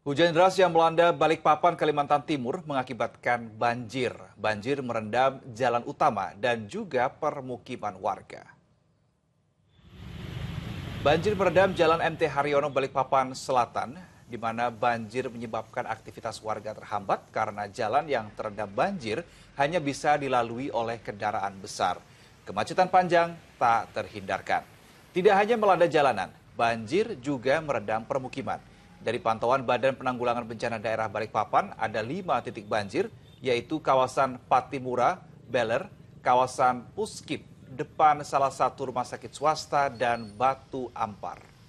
Hujan deras yang melanda Balikpapan, Kalimantan Timur mengakibatkan banjir. Banjir merendam jalan utama dan juga permukiman warga. Banjir merendam jalan MT Haryono Balikpapan Selatan, di mana banjir menyebabkan aktivitas warga terhambat karena jalan yang terendam banjir hanya bisa dilalui oleh kendaraan besar. Kemacetan panjang tak terhindarkan. Tidak hanya melanda jalanan, banjir juga merendam permukiman. Dari pantauan Badan Penanggulangan Bencana Daerah Balikpapan, ada lima titik banjir, yaitu kawasan Patimura, Beler, kawasan Puskip, depan salah satu rumah sakit swasta, dan Batu Ampar.